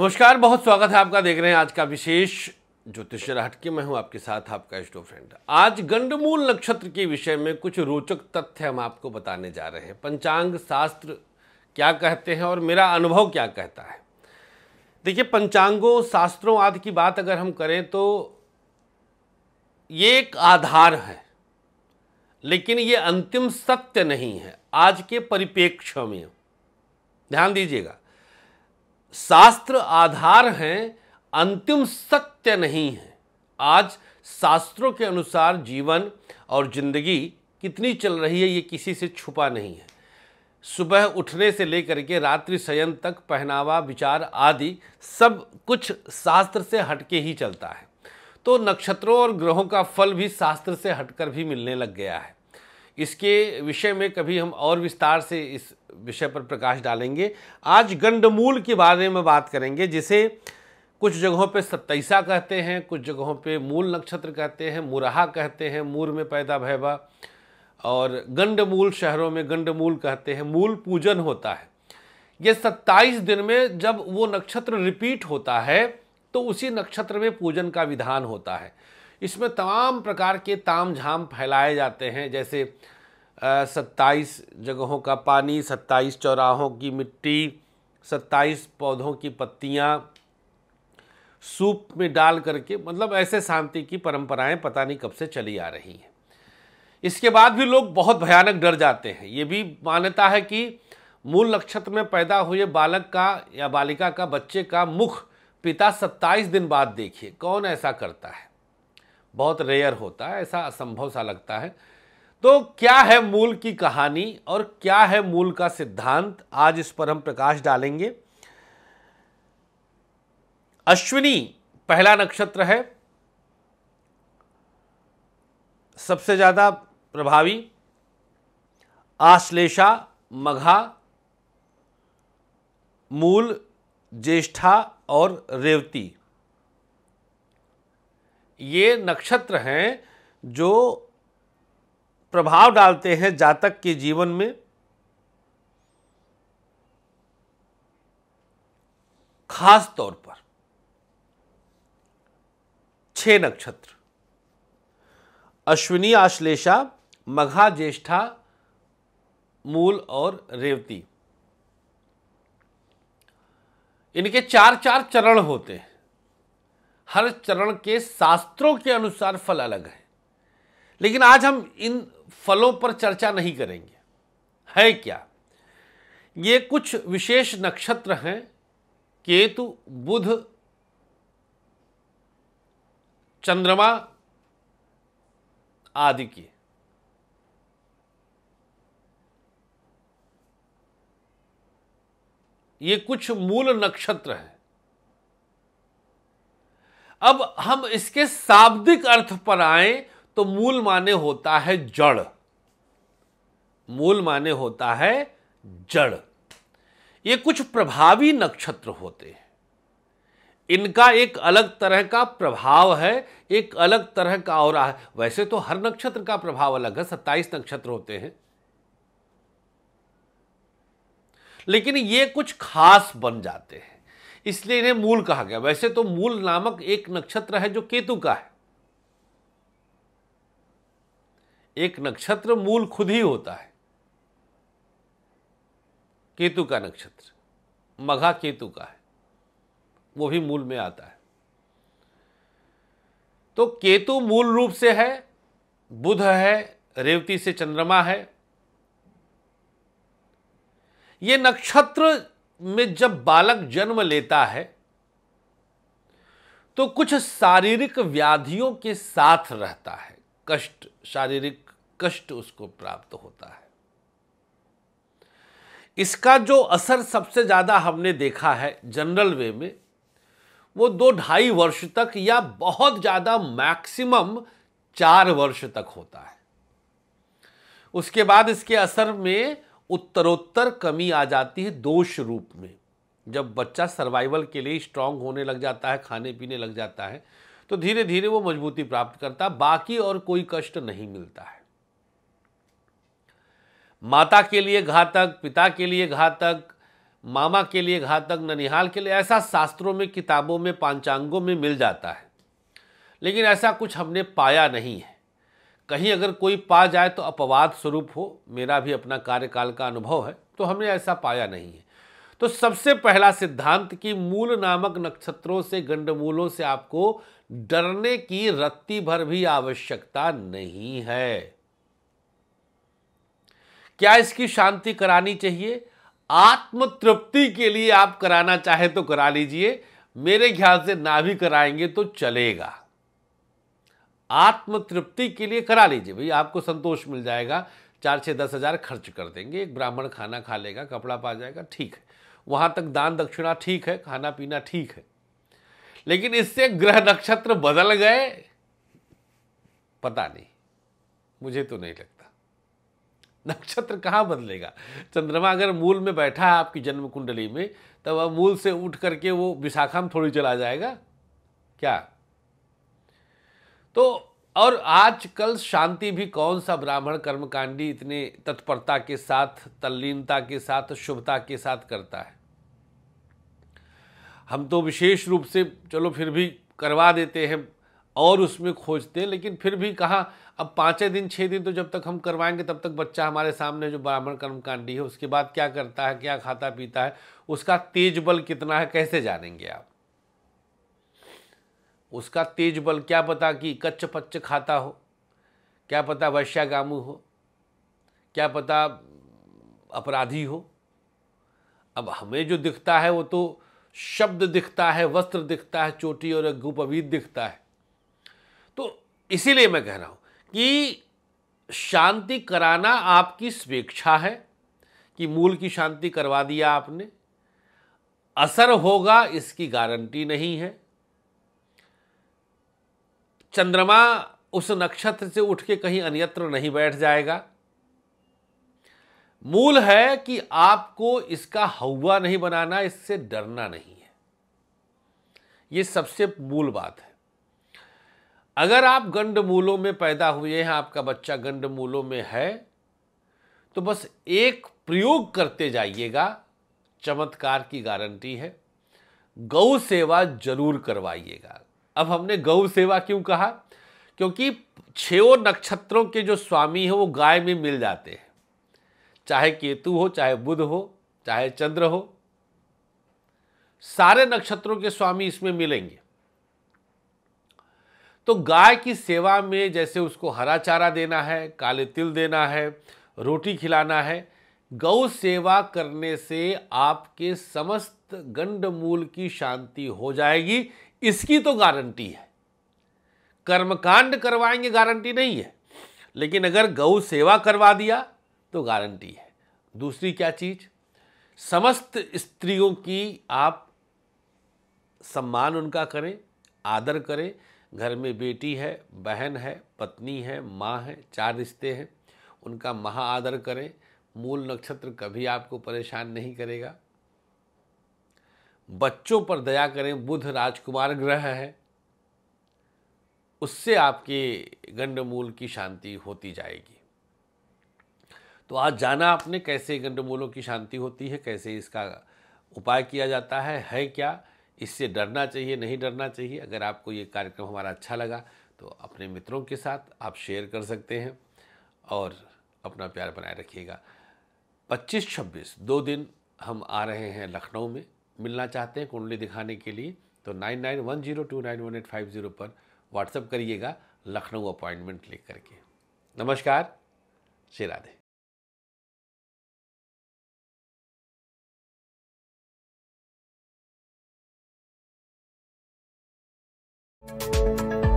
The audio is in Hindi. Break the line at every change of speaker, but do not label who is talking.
नमस्कार बहुत स्वागत है आपका देख रहे हैं आज का विशेष ज्योतिष हटके मैं हूं आपके साथ आपका स्टो फ्रेंड आज गंडमूल नक्षत्र के विषय में कुछ रोचक तथ्य हम आपको बताने जा रहे हैं पंचांग शास्त्र क्या कहते हैं और मेरा अनुभव क्या कहता है देखिए पंचांगों शास्त्रों आदि की बात अगर हम करें तो ये एक आधार है लेकिन ये अंतिम सत्य नहीं है आज के परिप्रेक्ष्य में ध्यान दीजिएगा शास्त्र आधार हैं अंतिम सत्य नहीं है आज शास्त्रों के अनुसार जीवन और जिंदगी कितनी चल रही है ये किसी से छुपा नहीं है सुबह उठने से लेकर के रात्रि शयन तक पहनावा विचार आदि सब कुछ शास्त्र से हटके ही चलता है तो नक्षत्रों और ग्रहों का फल भी शास्त्र से हटकर भी मिलने लग गया है इसके विषय में कभी हम और विस्तार से इस विषय पर प्रकाश डालेंगे आज गंडमूल के बारे में बात करेंगे जिसे कुछ जगहों पे सत्ताईसा कहते हैं कुछ जगहों पे मूल नक्षत्र कहते हैं मुरहा कहते हैं मूर में पैदा भैबा और गंडमूल शहरों में गंडमूल कहते हैं मूल पूजन होता है ये सत्ताईस दिन में जब वो नक्षत्र रिपीट होता है तो उसी नक्षत्र में पूजन का विधान होता है इसमें तमाम प्रकार के ताम झाम फैलाए जाते हैं जैसे सत्ताईस जगहों का पानी सत्ताईस चौराहों की मिट्टी सत्ताईस पौधों की पत्तियाँ सूप में डाल करके मतलब ऐसे शांति की परंपराएं पता नहीं कब से चली आ रही हैं इसके बाद भी लोग बहुत भयानक डर जाते हैं ये भी मान्यता है कि मूल नक्षत्र में पैदा हुए बालक का या बालिका का बच्चे का मुख पिता सत्ताईस दिन बाद देखिए कौन ऐसा करता है बहुत रेयर होता है ऐसा असंभव सा लगता है तो क्या है मूल की कहानी और क्या है मूल का सिद्धांत आज इस पर हम प्रकाश डालेंगे अश्विनी पहला नक्षत्र है सबसे ज़्यादा प्रभावी आश्लेषा मघा मूल ज्येष्ठा और रेवती ये नक्षत्र हैं जो प्रभाव डालते हैं जातक के जीवन में खास तौर पर छह नक्षत्र अश्विनी आश्लेषा मघा ज्येष्ठा मूल और रेवती इनके चार चार चरण होते हैं हर चरण के शास्त्रों के अनुसार फल अलग है लेकिन आज हम इन फलों पर चर्चा नहीं करेंगे है क्या ये कुछ विशेष नक्षत्र हैं केतु बुध चंद्रमा आदि के ये कुछ मूल नक्षत्र हैं अब हम इसके शाब्दिक अर्थ पर आए तो मूल माने होता है जड़ मूल माने होता है जड़ ये कुछ प्रभावी नक्षत्र होते हैं इनका एक अलग तरह का प्रभाव है एक अलग तरह का और वैसे तो हर नक्षत्र का प्रभाव अलग है सत्ताईस नक्षत्र होते हैं लेकिन ये कुछ खास बन जाते हैं इसलिए इन्हें मूल कहा गया वैसे तो मूल नामक एक नक्षत्र है जो केतु का है एक नक्षत्र मूल खुद ही होता है केतु का नक्षत्र मघा केतु का है वो भी मूल में आता है तो केतु मूल रूप से है बुध है रेवती से चंद्रमा है ये नक्षत्र में जब बालक जन्म लेता है तो कुछ शारीरिक व्याधियों के साथ रहता है कष्ट शारीरिक कष्ट उसको प्राप्त होता है इसका जो असर सबसे ज़्यादा हमने देखा है जनरल वे में वो दो ढाई वर्ष तक या बहुत ज़्यादा मैक्सिमम चार वर्ष तक होता है उसके बाद इसके असर में उत्तरोत्तर कमी आ जाती है दोष रूप में जब बच्चा सर्वाइवल के लिए स्ट्रांग होने लग जाता है खाने पीने लग जाता है तो धीरे धीरे वो मजबूती प्राप्त करता है बाकी और कोई कष्ट नहीं मिलता है माता के लिए घातक पिता के लिए घातक मामा के लिए घातक ननिहाल के लिए ऐसा शास्त्रों में किताबों में पांचांगों में मिल जाता है लेकिन ऐसा कुछ हमने पाया नहीं है कहीं अगर कोई पा जाए तो अपवाद स्वरूप हो मेरा भी अपना कार्यकाल का अनुभव है तो हमने ऐसा पाया नहीं है तो सबसे पहला सिद्धांत कि मूल नामक नक्षत्रों से गंडमूलों से आपको डरने की रत्ती भर भी आवश्यकता नहीं है क्या इसकी शांति करानी चाहिए आत्मतृप्ति के लिए आप कराना चाहे तो करा लीजिए मेरे ख्याल से ना भी कराएंगे तो चलेगा आत्मतृप्ति के लिए करा लीजिए भाई आपको संतोष मिल जाएगा चार छः दस हज़ार खर्च कर देंगे एक ब्राह्मण खाना खा लेगा कपड़ा पा जाएगा ठीक है वहाँ तक दान दक्षिणा ठीक है खाना पीना ठीक है लेकिन इससे ग्रह नक्षत्र बदल गए पता नहीं मुझे तो नहीं लगता नक्षत्र कहाँ बदलेगा चंद्रमा अगर मूल में बैठा है आपकी जन्म कुंडली में तब अब मूल से उठ करके वो विशाखा में थोड़ी चला जाएगा क्या तो और आजकल शांति भी कौन सा ब्राह्मण कर्मकांडी इतने तत्परता के साथ तल्लीनता के साथ शुभता के साथ करता है हम तो विशेष रूप से चलो फिर भी करवा देते हैं और उसमें खोजते हैं लेकिन फिर भी कहाँ अब पाँचे दिन छः दिन तो जब तक हम करवाएंगे तब तक बच्चा हमारे सामने जो ब्राह्मण कर्मकांडी है उसके बाद क्या करता है क्या खाता पीता है उसका तेज बल कितना है कैसे जानेंगे आप उसका तेज बल क्या पता कि कच्च पच्च खाता हो क्या पता वैश्यागामू हो क्या पता अपराधी हो अब हमें जो दिखता है वो तो शब्द दिखता है वस्त्र दिखता है चोटी और गुपवीत दिखता है तो इसीलिए मैं कह रहा हूँ कि शांति कराना आपकी स्वेच्छा है कि मूल की शांति करवा दिया आपने असर होगा इसकी गारंटी नहीं है चंद्रमा उस नक्षत्र से उठ के कहीं अन्यत्र नहीं बैठ जाएगा मूल है कि आपको इसका हवा नहीं बनाना इससे डरना नहीं है यह सबसे मूल बात है अगर आप गंड मूलों में पैदा हुए हैं आपका बच्चा गंड मूलों में है तो बस एक प्रयोग करते जाइएगा चमत्कार की गारंटी है गौ सेवा जरूर करवाइएगा अब हमने गौ सेवा क्यों कहा क्योंकि छो नक्षत्रों के जो स्वामी हैं वो गाय में मिल जाते हैं चाहे केतु हो चाहे बुध हो चाहे चंद्र हो सारे नक्षत्रों के स्वामी इसमें मिलेंगे तो गाय की सेवा में जैसे उसको हरा चारा देना है काले तिल देना है रोटी खिलाना है गौ सेवा करने से आपके समस्त गंड मूल की शांति हो जाएगी इसकी तो गारंटी है कर्मकांड करवाएंगे गारंटी नहीं है लेकिन अगर गौ सेवा करवा दिया तो गारंटी है दूसरी क्या चीज समस्त स्त्रियों की आप सम्मान उनका करें आदर करें घर में बेटी है बहन है पत्नी है माँ है चार रिश्ते हैं उनका महा आदर करें मूल नक्षत्र कभी आपको परेशान नहीं करेगा बच्चों पर दया करें बुध राजकुमार ग्रह है उससे आपके गंडमूल की शांति होती जाएगी तो आज जाना आपने कैसे गंडमूलों की शांति होती है कैसे इसका उपाय किया जाता है है क्या इससे डरना चाहिए नहीं डरना चाहिए अगर आपको ये कार्यक्रम हमारा अच्छा लगा तो अपने मित्रों के साथ आप शेयर कर सकते हैं और अपना प्यार बनाए रखिएगा 25 26 दो दिन हम आ रहे हैं लखनऊ में मिलना चाहते हैं कुंडली दिखाने के लिए तो nine nine one zero two nine one eight five zero पर व्हाट्सअप करिएगा लखनऊ अपॉइंटमेंट लिख करके नमस्कार श्री राधे thank you